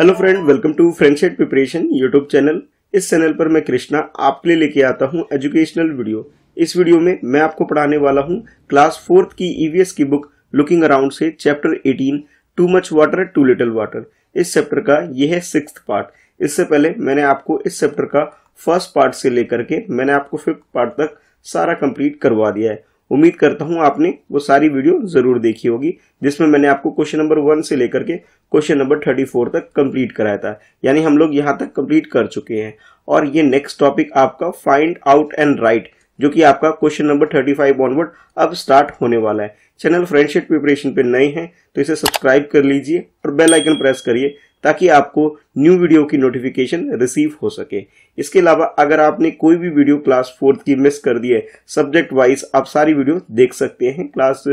hello friend welcome to friendship preparation YouTube channel इस channel पर मैं कृष्णा आपके लिए लेके आता हूँ एजुकेशनल वीडियो इस वीडियो में मैं आपको पढ़ाने वाला हूँ क्लास फोर्थ की ईवीएस e की बुक लुकिंग अराउंड से chapter 18 too much water too little water इस चैप्टर का यह है सिक्स पार्ट इससे पहले मैंने आपको इस चैप्टर का फर्स्ट पार्ट से लेकर के मैंने आपको फिफ्थ पार्ट तक सारा कंप्लीट करवा दिया है उम्मीद करता हूँ आपने वो सारी वीडियो ज़रूर देखी होगी जिसमें मैंने आपको क्वेश्चन नंबर वन से लेकर के क्वेश्चन नंबर थर्टी फोर तक कंप्लीट कराया था यानी हम लोग यहाँ तक कंप्लीट कर चुके हैं और ये नेक्स्ट टॉपिक आपका फाइंड आउट एंड राइट जो कि आपका question number thirty five onward अब स्टार्ट होने वाला है चैनल फ्रेंडशिप प्रिपरेशन पे नए हैं तो इसे सब्सक्राइब कर लीजिए और बेल आइकन प्रेस करिए ताकि आपको न्यू वीडियो की नोटिफिकेशन रिसीव हो सके इसके अलावा अगर आपने कोई भी वीडियो क्लास फोर्थ की मिस कर दी है सब्जेक्ट वाइज आप सारी वीडियो देख सकते हैं क्लास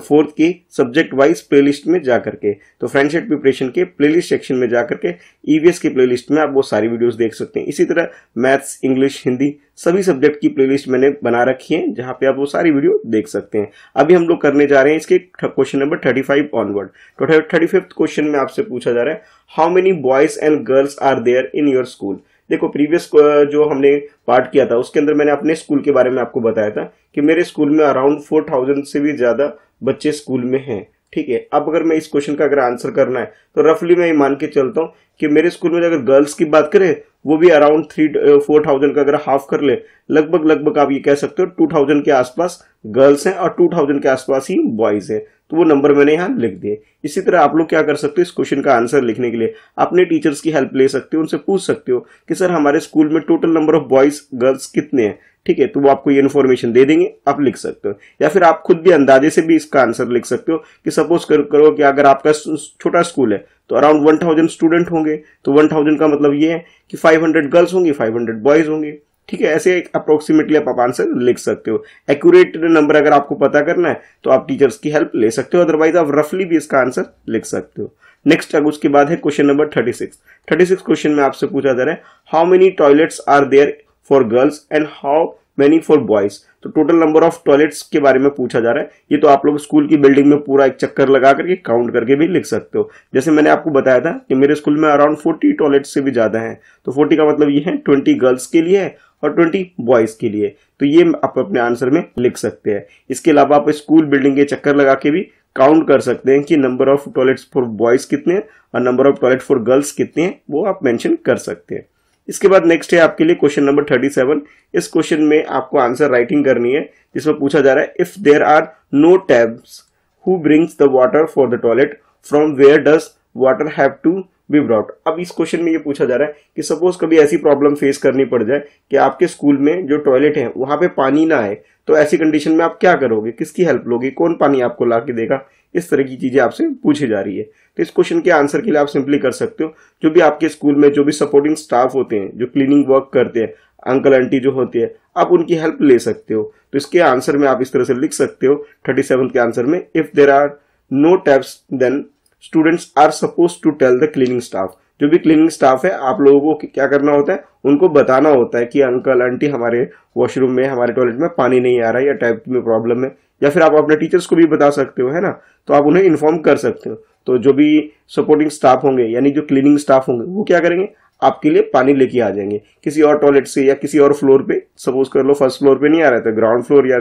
फोर्थ की सब्जेक्ट वाइज प्लेलिस्ट में जा करके तो फ्रेंडशिप प्रिपरेशन के प्लेलिस्ट सेक्शन में जा करके ईवीएस e की प्लेलिस्ट में आप वो सारी वीडियोस देख सकते हैं इसी तरह मैथ्स इंग्लिश हिंदी सभी सब्जेक्ट की प्लेलिस्ट मैंने बना रखी है जहां पे आप वो सारी वीडियो देख सकते हैं अभी हम लोग करने जा रहे हैं इसके question number thirty five onward तो थर्टी फिफ्थ क्वेश्चन में आपसे पूछा जा रहा है how many boys and girls are there in your school देखो प्रीवियस जो हमने पार्ट किया था उसके अंदर मैंने अपने स्कूल के बारे में आपको बताया था कि मेरे स्कूल में अराउंड फोर थाउजेंड से भी ज़्यादा बच्चे स्कूल में हैं ठीक है अब अगर मैं इस क्वेश्चन का अगर आंसर करना है तो रफली मैं ये मान के चलता हूँ कि मेरे स्कूल में अगर गर्ल्स की बात करें वो भी अराउंड थ्री फोर थाउजेंड का अगर हाफ कर ले लगभग लगभग आप ये कह सकते हो टू थाउजेंड के आसपास गर्ल्स हैं और टू थाउजेंड के आसपास ही बॉयज हैं तो वो नंबर मैंने यहाँ लिख दिए इसी तरह आप लोग क्या कर सकते हो इस क्वेश्चन का आंसर लिखने के लिए अपने टीचर्स की हेल्प ले सकते हो उनसे पूछ सकते हो कि सर हमारे स्कूल में total number of boys girls कितने हैं ठीक है तो वो आपको ये इन्फॉर्मेशन दे देंगे आप लिख सकते हो या फिर आप खुद भी अंदाजे से भी इसका आंसर लिख सकते हो कि सपोज कर, करो कि अगर आपका छोटा स्कूल है तो अराउंड वन थाउजेंड स्टूडेंट होंगे तो वन थाउजेंड का मतलब ये है कि फाइव हंड्रेड गर्ल्स होंगी फाइव हंड्रेड बॉयज होंगे ठीक है ऐसे एक अप्रोक्सीमेटली आप आंसर लिख सकते हो एक्यूरेट नंबर अगर आपको पता करना है तो आप टीचर्स की हेल्प ले सकते हो अदरवाइज आप रफली भी इसका आंसर लिख सकते हो नेक्स्ट अब उसके बाद है question number thirty six thirty six question में आपसे पूछा जा रहा है how many toilets are there for girls and how many for boys तो टोटल नंबर ऑफ टॉयलेट्स के बारे में पूछा जा रहा है ये तो आप लोग स्कूल की बिल्डिंग में पूरा एक चक्कर लगा करके काउंट करके भी लिख सकते हो जैसे मैंने आपको बताया था कि मेरे स्कूल में अराउंड फोर्टी टॉयलेट्स से भी ज़्यादा हैं तो फोर्टी का मतलब ये है ट्वेंटी गर्ल्स के लिए और ट्वेंटी बॉयज़ के लिए तो ये आप अपने आंसर में लिख सकते हैं इसके अलावा आप स्कूल बिल्डिंग के चक्कर लगा के भी काउंट कर सकते हैं कि number of toilets for boys कितने हैं और number of toilet for girls कितने हैं वो आप मैंशन कर सकते हैं इसके बाद नेक्स्ट है आपके लिए क्वेश्चन नंबर थर्टी सेवन इस क्वेश्चन में आपको आंसर राइटिंग करनी है जिसमें पूछा जा रहा है if there are no taps who brings the water for the toilet from where does water have to be brought अब इस क्वेश्चन में ये पूछा जा रहा है कि सपोज कभी ऐसी प्रॉब्लम फेस करनी पड़ जाए कि आपके स्कूल में जो टॉयलेट है वहां पे पानी ना आए तो ऐसी कंडीशन में आप क्या करोगे किसकी हेल्प लोगे कौन पानी आपको ला के देगा इस तरह की चीज़ें आपसे पूछी जा रही है तो इस क्वेश्चन के आंसर के लिए आप सिंपली कर सकते हो जो भी आपके स्कूल में जो भी सपोर्टिंग स्टाफ होते हैं जो क्लीनिंग वर्क करते हैं अंकल आंटी जो होती है आप उनकी हेल्प ले सकते हो तो इसके आंसर में आप इस तरह से लिख सकते हो थर्टी के आंसर में if there are no taps then students are suppose to tell the cleaning staff जो भी क्लीनिंग स्टाफ है आप लोगों को क्या करना होता है उनको बताना होता है कि अंकल आंटी हमारे वॉशरूम में हमारे टॉयलेट में पानी नहीं आ रहा है या टाइप में प्रॉब्लम है या फिर आप अपने टीचर्स को भी बता सकते हो है ना तो आप उन्हें इन्फॉर्म कर सकते हो तो जो भी सपोर्टिंग स्टाफ होंगे यानी जो क्लीनिंग स्टाफ होंगे वो क्या करेंगे आपके लिए पानी लेके आ जाएंगे किसी और टॉयलेट से या किसी और फ्लोर पे सपोज कर लो फर्स्ट फ्लोर पे नहीं आ रहा है तो ग्राउंड फ्लोर या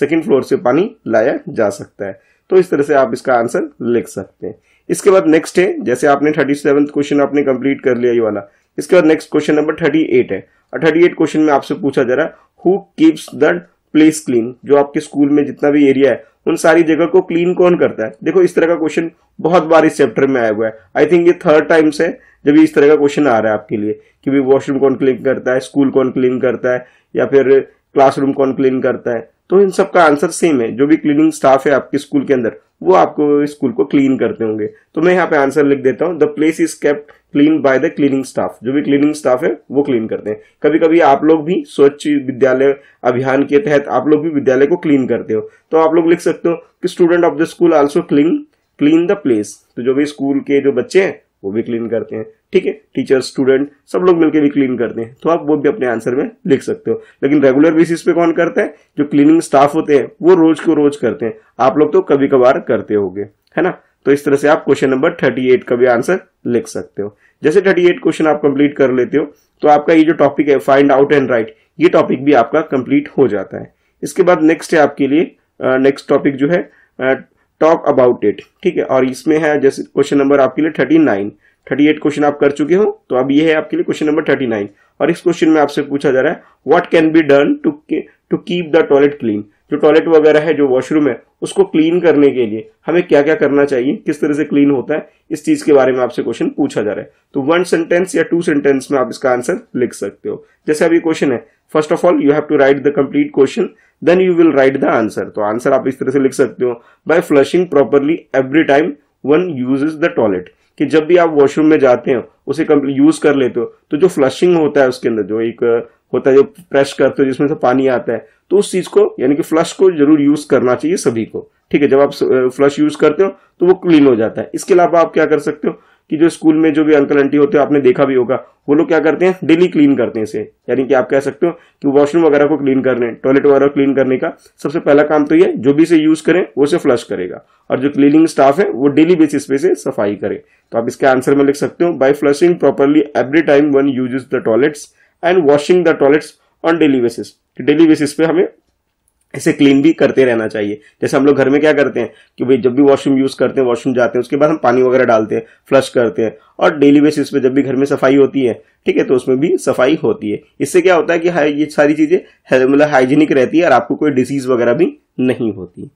सेकंड फ्लोर से पानी लाया जा सकता है तो इस तरह से आप इसका आंसर लिख सकते हैं इसके बाद नेक्स्ट है जैसे आपने थर्टी सेवन क्वेश्चन आपने कंप्लीट कर लिया ये वाला इसके बाद next question number thirty eight है और थर्टी एट क्वेश्चन में आपसे पूछा जा रहा है who keeps the place clean जो आपके स्कूल में जितना भी एरिया है उन सारी जगह को क्लीन कौन करता है देखो इस तरह का क्वेश्चन बहुत बार इस चैप्टर में आया हुआ है आई थिंक ये थर्ड टाइम्स है जब इस तरह का क्वेश्चन आ रहा है आपके लिए कि भाई वॉशरूम कौन क्लीन करता है स्कूल कौन क्लीन करता है या फिर क्लासरूम कौन क्लीन करता है तो इन सबका आंसर सेम है जो भी क्लीनिंग स्टाफ है आपके स्कूल के अंदर वो आपको स्कूल को क्लीन करते होंगे तो मैं यहाँ पे आंसर लिख देता हूँ the place is kept clean by the cleaning staff जो भी क्लीनिंग स्टाफ है वो क्लीन करते हैं कभी कभी आप लोग भी स्वच्छ विद्यालय अभियान के तहत आप लोग भी विद्यालय को क्लीन करते हो तो आप लोग लिख सकते हो कि student of the school also clean clean the place तो जो भी स्कूल के जो बच्चे हैं वो भी क्लीन करते हैं ठीक है टीचर स्टूडेंट सब लोग मिलकर भी क्लीन करते हैं तो आप वो भी अपने आंसर में लिख सकते हो लेकिन रेगुलर बेसिस पे कौन करता है जो क्लीनिंग स्टाफ होते हैं वो रोज को रोज करते हैं आप लोग तो कभी कभार करते होगे है ना तो इस तरह से आप क्वेश्चन नंबर थर्टी एट का भी आंसर लिख सकते हो जैसे थर्टी एट क्वेश्चन आप कंप्लीट कर लेते हो तो आपका ये जो टॉपिक है फाइंड आउट एंड राइट ये टॉपिक भी आपका कंप्लीट हो जाता है इसके बाद नेक्स्ट है आपके लिए नेक्स्ट टॉपिक जो है टॉक अबाउट इट ठीक है और इसमें है जैसे क्वेश्चन नंबर आपके लिए thirty nine thirty eight question आप कर चुके हो तो अब ये है आपके लिए क्वेश्चन नंबर थर्टी नाइन और इस क्वेश्चन में आपसे पूछा जा रहा है what can be done to to keep the toilet clean जो टॉयलेट वगैरह है जो वॉशरूम है उसको क्लीन करने के लिए हमें क्या क्या करना चाहिए किस तरह से क्लीन होता है इस चीज के बारे में आपसे क्वेश्चन पूछा जा रहा है तो वन सेंटेंस या टू सेंटेंस में आप इसका आंसर लिख सकते हो जैसे अभी क्वेश्चन है first of all you have to write the complete question then you will write the answer तो आंसर आप इस तरह से लिख सकते हो by flushing properly every time one use the toilet कि जब भी आप वॉशरूम में जाते हो उसे यूज कर लेते हो तो जो फ्लशिंग होता है उसके अंदर जो एक होता है जो प्रेस करते हो जिसमें से पानी आता है तो उस चीज को यानी कि फ्लश को जरूर यूज करना चाहिए सभी को ठीक है जब आप फ्लश यूज करते हो तो वो क्लीन हो जाता है इसके अलावा आप क्या कर सकते हो कि जो स्कूल में जो भी अंकल आंटी होते हैं आपने देखा भी होगा वो लोग क्या करते हैं डेली क्लीन करते हैं इसे यानी कि आप कह सकते हो कि वॉशरूम वगैरह को क्लीन करने टॉयलेट वगैरह क्लीन करने का सबसे पहला काम तो ये जो भी इसे यूज करें वो इसे फ्लश करेगा और जो क्लीनिंग स्टाफ है वो डेली बेसिस पे से सफाई करे तो आप इसके आंसर में लिख सकते हो by flushing properly every time one use the toilets and washing the toilets on daily basis daily basis पे हमें इसे क्लीन भी करते रहना चाहिए जैसे हम लोग घर में क्या करते हैं कि भाई जब भी वॉशरूम यूज़ करते हैं वॉशरूम जाते हैं उसके बाद हम पानी वगैरह डालते हैं फ्लश करते हैं और डेली बेसिस पे जब भी घर में सफाई होती है ठीक है तो उसमें भी सफाई होती है इससे क्या होता है कि हाँ ये सारी चीज़ें मतलब हाइजीनिक रहती है और आपको कोई डिजीज वगैरह भी नहीं होती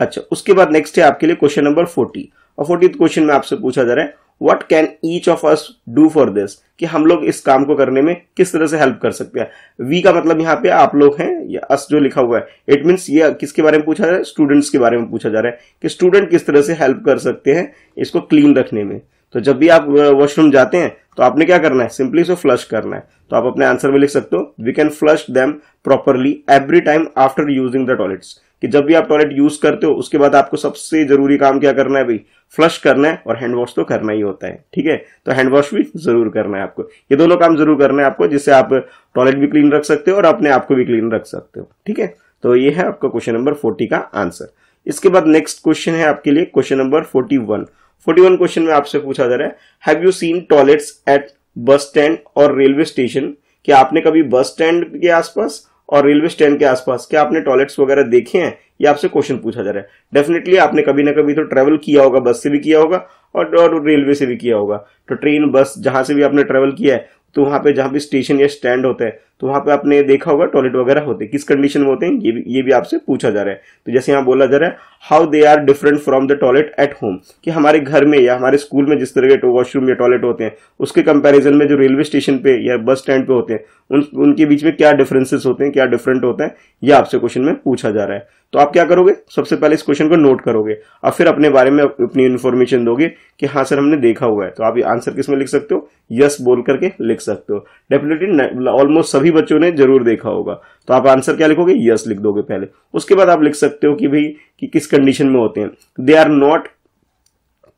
अच्छा उसके बाद नेक्स्ट है आपके लिए क्वेश्चन नंबर फोर्टी और फोर्टी क्वेश्चन में आपसे पूछा जा रहा है what can each of us do for this कि हम लोग इस काम को करने में किस तरह से हेल्प कर सकते हैं वी का मतलब यहाँ पे आप लोग हैं या अस जो लिखा हुआ है इट मीन्स ये किसके बारे में पूछा जा रहा है स्टूडेंट्स के बारे में पूछा जा रहा है कि स्टूडेंट किस तरह से हेल्प कर सकते हैं इसको क्लीन रखने में तो जब भी आप वॉशरूम जाते हैं तो आपने क्या करना है सिंपली उसे फ्लश करना है तो आप अपने आंसर में लिख सकते हो we can flush them properly every time after using the toilets कि जब भी आप टॉयलेट यूज करते हो उसके बाद आपको सबसे जरूरी काम क्या करना है भाई फ्लश करना है और हैंड वॉश तो करना ही होता है ठीक है तो हैंड वॉश भी जरूर करना है आपको ये दोनों काम जरूर करना है आपको जिससे आप टॉयलेट भी क्लीन रख सकते हो और अपने आप को भी क्लीन रख सकते हो ठीक है तो ये है आपका क्वेश्चन नंबर फोर्टी का आंसर इसके बाद नेक्स्ट क्वेश्चन है आपके लिए question number forty one forty one question में आपसे पूछा जा रहा है have you seen toilets at bus stand और रेलवे स्टेशन क्या आपने कभी बस स्टैंड के आसपास और रेलवे स्टैंड के आसपास क्या आपने टॉयलेट्स वगैरह देखे हैं ये आपसे क्वेश्चन पूछा जा रहा है डेफिनेटली आपने कभी ना कभी तो ट्रैवल किया होगा बस से भी किया होगा और, और रेलवे से भी किया होगा तो ट्रेन बस जहाँ से भी आपने ट्रेवल किया है तो वहाँ पे जहाँ भी स्टेशन या स्टैंड होता है तो वहाँ पे आपने देखा होगा टॉयलेट वगैरह होते हैं किस कंडीशन में होते हैं ये भी ये भी आपसे पूछा जा रहा है तो जैसे यहाँ बोला जा रहा है how they are different from the toilet at home कि हमारे घर में या हमारे स्कूल में जिस तरह के वॉशरूम या टॉयलेट होते हैं उसके कंपेरिजन में जो रेलवे स्टेशन पे या बस स्टैंड पे होते हैं उन उनके बीच में क्या डिफरेंसेस होते हैं क्या डिफरेंट होता है यह आपसे क्वेश्चन में पूछा जा रहा है तो आप क्या करोगे सबसे पहले इस क्वेश्चन को नोट करोगे और फिर अपने बारे में अपनी इन्फॉर्मेशन दोगे कि हाँ सर हमने देखा हुआ है तो आप आंसर किसमें लिख सकते हो यस बोल करके लिख सकते हो डेफिनेटली ऑलमोस्ट सभी बच्चों ने जरूर देखा होगा तो आप आंसर क्या लिखोगे यस लिख दोगे पहले उसके बाद आप लिख सकते हो कि भाई कि किस कंडीशन में होते हैं they are not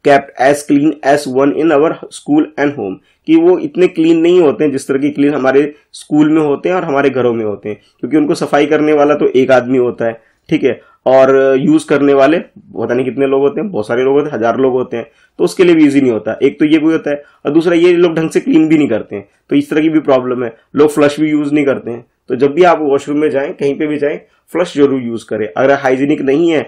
kept as clean as one in our school and home कि वो इतने क्लीन नहीं होते हैं जिस तरह की क्लीन हमारे स्कूल में होते हैं और हमारे घरों में होते हैं क्योंकि उनको सफाई करने वाला तो एक आदमी होता है ठीक है और यूज़ करने वाले पता नहीं कितने लोग होते हैं बहुत सारे लोग होते हैं हज़ार लोग होते हैं तो उसके लिए भी ईजी नहीं होता एक तो ये भी होता है और दूसरा ये लोग ढंग से क्लीन भी नहीं करते हैं तो इस तरह की भी प्रॉब्लम है लोग फ्लश भी यूज़ नहीं करते हैं तो जब भी आप वॉशरूम में जाएं कहीं पे भी जाएं फ्लश जरूर यूज़ करें अगर हाइजीनिक नहीं है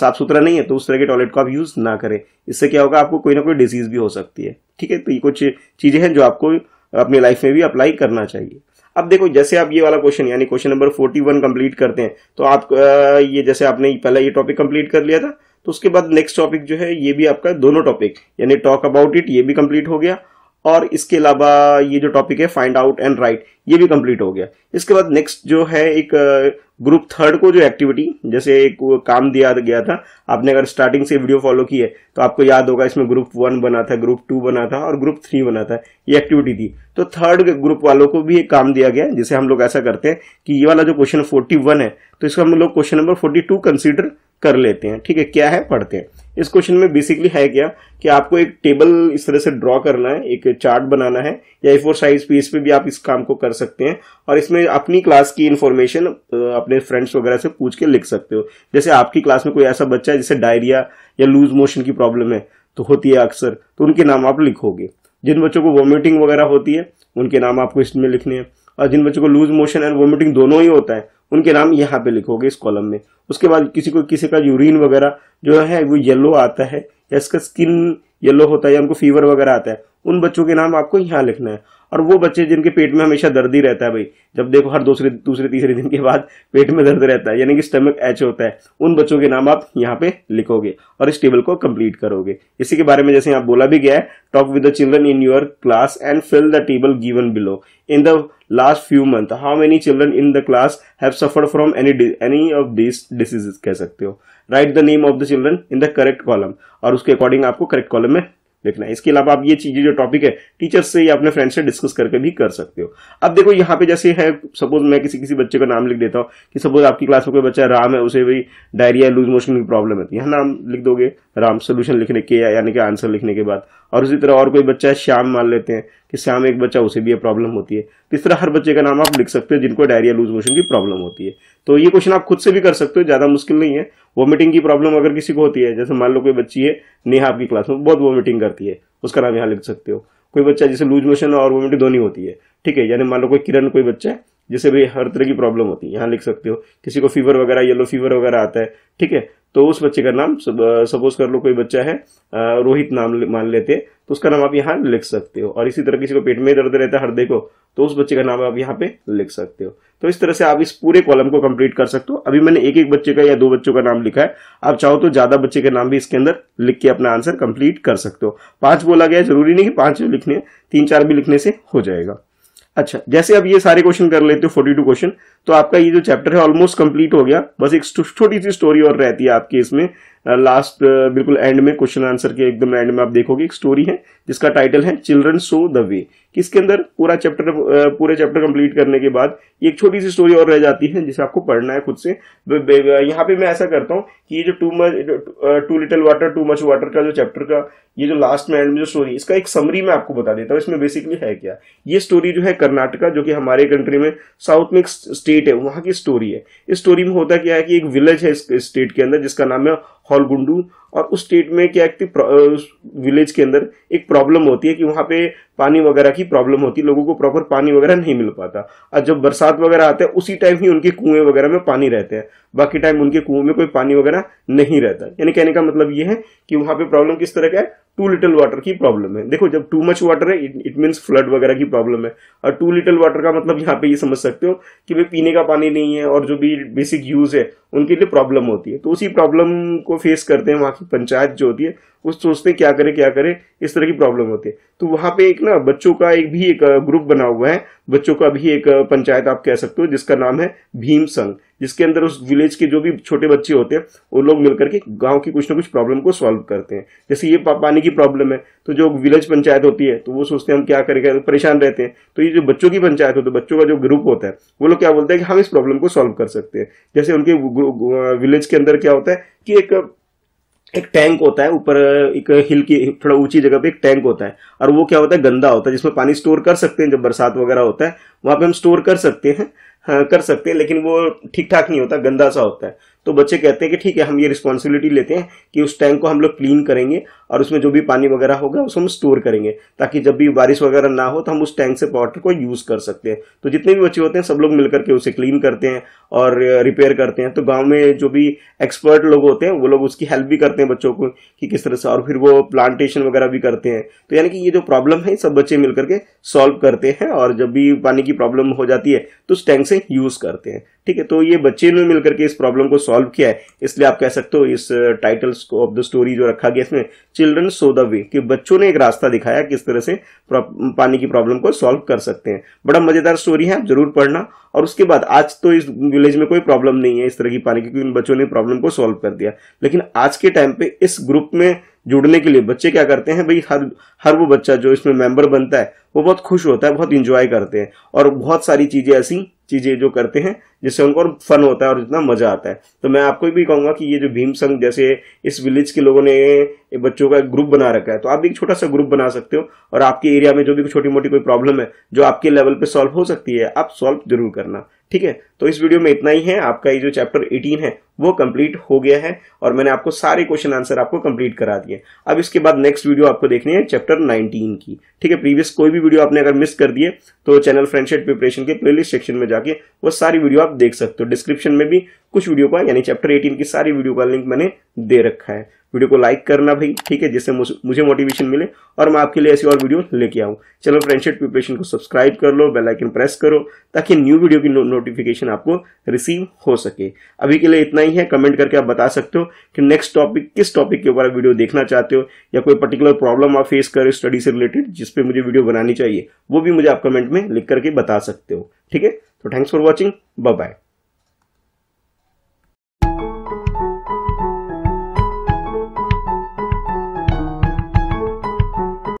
साफ़ सुथरा नहीं है तो उस तरह के टॉयलेट को आप यूज़ ना करें इससे क्या होगा आपको कोई ना कोई डिजीज़ भी हो सकती है ठीक है तो ये कुछ चीज़ें हैं जो आपको अपनी लाइफ में भी अप्लाई करना चाहिए अब देखो जैसे आप ये वाला क्वेश्चन यानी question number forty one complete करते हैं तो आप ये जैसे आपने पहला ये टॉपिक कंप्लीट कर लिया था तो उसके बाद नेक्स्ट टॉपिक जो है ये भी आपका दोनों टॉपिक यानी टॉक अबाउट इट ये भी कंप्लीट हो गया और इसके अलावा ये जो टॉपिक है फाइंड आउट एंड राइट ये भी कंप्लीट हो गया इसके बाद नेक्स्ट जो है एक ग्रुप uh, थर्ड को जो एक्टिविटी जैसे एक काम दिया गया था आपने अगर स्टार्टिंग से वीडियो फॉलो की है तो आपको याद होगा इसमें ग्रुप वन बना था ग्रुप टू बना था और ग्रुप थ्री बना था ये एक्टिविटी थी तो थर्ड ग्रुप वालों को भी एक काम दिया गया जिसे हम लोग ऐसा करते हैं कि ये वाला जो क्वेश्चन फोर्टी वन है तो इसका हम लोग question number forty two consider कर लेते हैं ठीक है क्या है पढ़ते हैं इस क्वेश्चन में बेसिकली है क्या कि आपको एक टेबल इस तरह से ड्रॉ करना है एक चार्ट बनाना है या ए फोर साइज पेज पे भी आप इस काम को कर सकते हैं और इसमें अपनी क्लास की इन्फॉर्मेशन अपने फ्रेंड्स वगैरह से पूछ के लिख सकते हो जैसे आपकी क्लास में कोई ऐसा बच्चा है जिसे डायरिया या लूज मोशन की प्रॉब्लम है तो होती है अक्सर तो उनके नाम आप लिखोगे जिन बच्चों को वॉमिटिंग वगैरह होती है उनके नाम आपको इसमें लिखने हैं और जिन बच्चों को लूज मोशन एंड वॉमिटिंग दोनों ही होता है उनके नाम यहाँ पे लिखोगे इस कॉलम में उसके बाद किसी को किसी का यूरिन वगैरह जो है वो येलो आता है या इसका स्किन येलो होता है या उनको फीवर वगैरह आता है उन बच्चों के नाम आपको यहाँ लिखना है और वो बच्चे जिनके पेट में हमेशा दर्द ही रहता है भाई जब देखो हर दूसरे दूसरे तीसरे दिन के बाद पेट में दर्द रहता है यानी कि स्टमक एच होता है उन बच्चों के नाम आप यहाँ पे लिखोगे और इस टेबल को कंप्लीट करोगे इसी के बारे में जैसे यहाँ बोला भी गया है talk with the children in your class and fill the table given below in the last few month how many children in the class have suffer from any any of this diseases कह सकते हो write the name of the children in the correct column और उसके according आपको correct column में लिखना है इसके अलावा आप ये चीजें जो टॉपिक है टीचर से या अपने फ्रेंड से डिस्कस करके भी कर सकते हो अब देखो यहाँ पे जैसे है सपोज मैं किसी किसी बच्चे का नाम लिख देता हूँ कि सपोज आपकी क्लास में कोई बच्चा राम है उसे भी डायरिया लूज मोशन की प्रॉब्लम है तो यहाँ नाम लिख दोगे राम सोल्यूशन लिखने के यानी कि आंसर लिखने के बाद और उसी तरह और कोई बच्चा है श्याम मान लेते हैं कि श्याम एक बच्चा उसे भी ये प्रॉब्लम होती है तीसरा हर बच्चे का नाम आप लिख सकते हो जिनको डायरिया लूज मोशन की प्रॉब्लम होती है तो ये क्वेश्चन आप खुद से भी कर सकते हो ज़्यादा मुश्किल नहीं है वोमिटिंग की प्रॉब्लम अगर किसी को होती है जैसे मान लो कोई बच्ची है नेहा आपकी क्लास में बहुत वोमिटिंग करती है उसका नाम यहाँ लिख सकते हो कोई बच्चा जैसे लूज मोशन और वोमिटिंग दोनों होती है ठीक है यानी मान लो कोई किरण कोई बच्चा है जिसे भी हर तरह की प्रॉब्लम होती है यहाँ लिख सकते हो किसी को फीवर वगैरह येलो फीवर वगैरह आता है ठीक है तो उस बच्चे का नाम सपोज कर लो कोई बच्चा है रोहित नाम मान लेते हैं तो उसका नाम आप यहाँ लिख सकते हो और इसी तरह किसी को पेट में दर्द रहता है हृदय को तो उस बच्चे का नाम आप यहाँ पे लिख सकते हो तो इस तरह से आप इस पूरे कॉलम को कंप्लीट कर सकते हो अभी मैंने एक एक बच्चे का या दो बच्चों का नाम लिखा है आप चाहो तो ज्यादा बच्चे का नाम भी इसके अंदर लिख के अपना आंसर कंप्लीट कर सकते हो पांच बोला गया जरूरी नहीं कि पांच लिखने तीन चार भी लिखने से हो जाएगा अच्छा जैसे अब ये सारे क्वेश्चन कर लेते हो फोर्टी टू क्वेश्चन तो आपका ये जो चैप्टर है ऑलमोस्ट कंप्लीट हो गया बस एक छोटी सी स्टोरी और रहती है आपके इसमें लास्ट बिल्कुल एंड में क्वेश्चन आंसर के एकदम एंड में आप देखोगे एक स्टोरी है जिसका टाइटल है चिल्ड्रन सो द वे किसके अंदर पूरा चैप्टर पूरे चैप्टर कंप्लीट करने के बाद एक छोटी सी स्टोरी और रह जाती है जिसे आपको पढ़ना है खुद से यहाँ पे मैं ऐसा करता हूँ कि ये जो too much too little water too much water का जो चैप्टर का ये जो लास्ट में एंड में जो स्टोरी इसका एक समरी मैं आपको बता देता हूँ इसमें बेसिकली है क्या ये स्टोरी जो है कर्नाटका जो कि हमारे कंट्री में साउथ में एक स्टेट है वहां की स्टोरी है इस स्टोरी में होता क्या है कि एक विलेज है इस स्टेट के अंदर जिसका नाम है हॉलगुंडू और उस स्टेट में क्या है विलेज के अंदर एक प्रॉब्लम होती है कि वहाँ पे पानी वगैरह की प्रॉब्लम होती है लोगों को प्रॉपर पानी वगैरह नहीं मिल पाता और जब बरसात वगैरह आते हैं उसी टाइम ही उनके कुएं वगैरह में पानी रहते हैं बाकी टाइम उनके कुएं में कोई पानी वगैरह नहीं रहता यानी कहने का मतलब ये है कि वहाँ पे प्रॉब्लम किस तरह का है टू लिटल वाटर की प्रॉब्लम है देखो जब टू मच वाटर है इट मीन्स फ्लड वगैरह की प्रॉब्लम है और टू लिटल वाटर का मतलब यहाँ पे ये समझ सकते हो कि भाई पीने का पानी नहीं है और जो भी बेसिक यूज़ है उनके लिए प्रॉब्लम होती है तो उसी प्रॉब्लम को फेस करते हैं वहाँ की पंचायत जो होती है वो सोचते क्या करें क्या करें इस तरह की प्रॉब्लम होती है तो वहाँ पे एक ना बच्चों का एक भी एक ग्रुप बना हुआ है बच्चों का भी एक पंचायत आप कह सकते हो जिसका नाम है भीम संघ जिसके अंदर उस विलेज के जो भी छोटे बच्चे होते हैं वो लोग मिलकर के गांव की कुछ ना कुछ प्रॉब्लम को सॉल्व करते हैं जैसे ये पानी की प्रॉब्लम है तो जो विलेज पंचायत होती है तो वो सोचते हैं हम क्या करेंगे तो परेशान रहते हैं तो ये जो बच्चों की पंचायत होती है बच्चों का जो ग्रुप होता है वो लोग क्या बोलते हैं कि हम इस प्रॉब्लम को सॉल्व कर सकते हैं जैसे उनके विलेज के अंदर क्या होता है कि एक एक टैंक होता है ऊपर एक हिल की थोड़ा ऊंची जगह पे एक टैंक होता है और वो क्या होता है गंदा होता है जिसमें पानी स्टोर कर सकते हैं जब बरसात वगैरह होता है वहां पे हम स्टोर कर सकते हैं हाँ, कर सकते हैं लेकिन वो ठीक ठाक नहीं होता गंदा सा होता है तो बच्चे कहते हैं कि ठीक है हम ये रिस्पॉन्सिबिलिटी लेते हैं कि उस टैंक को हम लोग क्लीन करेंगे और उसमें जो भी पानी वगैरह होगा उसको हम स्टोर करेंगे ताकि जब भी बारिश वगैरह ना हो तो हम उस टैंक से वाटर को यूज़ कर सकते हैं तो जितने भी बच्चे होते हैं सब लोग मिलकर के उसे क्लीन करते हैं और रिपेयर करते हैं तो गाँव में जो भी एक्सपर्ट लोग होते हैं वो लोग उसकी हेल्प भी करते हैं बच्चों को कि किस तरह से और फिर वो प्लांटेशन वगैरह भी करते हैं तो यानी कि ये जो प्रॉब्लम है सब बच्चे मिलकर के सॉल्व करते हैं और जब भी पानी की प्रॉब्लम हो जाती है तो उस टैंक से यूज़ करते हैं ठीक है तो ये बच्चे ने मिलकर के इस प्रॉब्लम को सॉल्व किया है इसलिए आप कह सकते हो इस टाइटल्स uh, को ऑफ द स्टोरी जो रखा गया इसमें चिल्ड्रन सो द वे कि बच्चों ने एक रास्ता दिखाया किस तरह से पानी की प्रॉब्लम को सॉल्व कर सकते हैं बड़ा मजेदार स्टोरी है आप जरूर पढ़ना और उसके बाद आज तो इस विलेज में कोई प्रॉब्लम नहीं है इस तरह की पानी की क्योंकि बच्चों ने प्रॉब्लम को सॉल्व कर दिया लेकिन आज के टाइम पे इस ग्रुप में जुड़ने के लिए बच्चे क्या करते हैं भाई हर हर वो बच्चा जो इसमें मेंबर बनता है वो बहुत खुश होता है बहुत इंजॉय करते हैं और बहुत सारी चीज़ें ऐसी चीज़ें जो करते हैं जिससे उनको और फन होता है और इतना मज़ा आता है तो मैं आपको भी कहूँगा कि ये जो भीम संघ जैसे इस विलेज के लोगों ने बच्चों का ग्रुप बना रखा है तो आप भी एक छोटा सा ग्रुप बना सकते हो और आपके एरिया में जो भी छोटी मोटी कोई प्रॉब्लम है जो आपके लेवल पर सॉल्व हो सकती है आप सॉल्व जरूर करना ठीक है तो इस वीडियो में इतना ही है आपका ये जो चैप्टर 18 है वो कंप्लीट हो गया है और मैंने आपको सारे क्वेश्चन आंसर आपको कंप्लीट करा दिए अब इसके बाद नेक्स्ट वीडियो आपको देखनी है चैप्टर 19 की ठीक है प्रीवियस कोई भी वीडियो आपने अगर मिस कर दिए तो चैनल फ्रेंडशिप प्रिपरेशन के प्लेलिस्ट सेक्शन में जाके वो सारी वीडियो आप देख सकते हो डिस्क्रिप्शन में भी कुछ वीडियो का यानी चैप्टर एटीन की सारी वीडियो का लिंक मैंने दे रखा है वीडियो को लाइक करना भाई ठीक है जिससे मुझे मोटिवेशन मिले और मैं आपके लिए ऐसी और वीडियो लेके आऊँ चलो फ्रेंडशिप प्रिपरेशन को सब्सक्राइब कर लो बेलाइकन प्रेस करो ताकि न्यू वीडियो की नो, नोटिफिकेशन आपको रिसीव हो सके अभी के लिए इतना ही है कमेंट करके आप बता सकते हो कि नेक्स्ट टॉपिक किस टॉपिक के ऊपर वीडियो देखना चाहते हो या कोई पर्टिकुलर प्रॉब्लम आप फेस करो स्टडी से रिलेटेड जिसपे मुझे वीडियो बनानी चाहिए वो भी मुझे आप कमेंट में लिख करके बता सकते हो ठीक है तो थैंक्स फॉर वॉचिंग बाय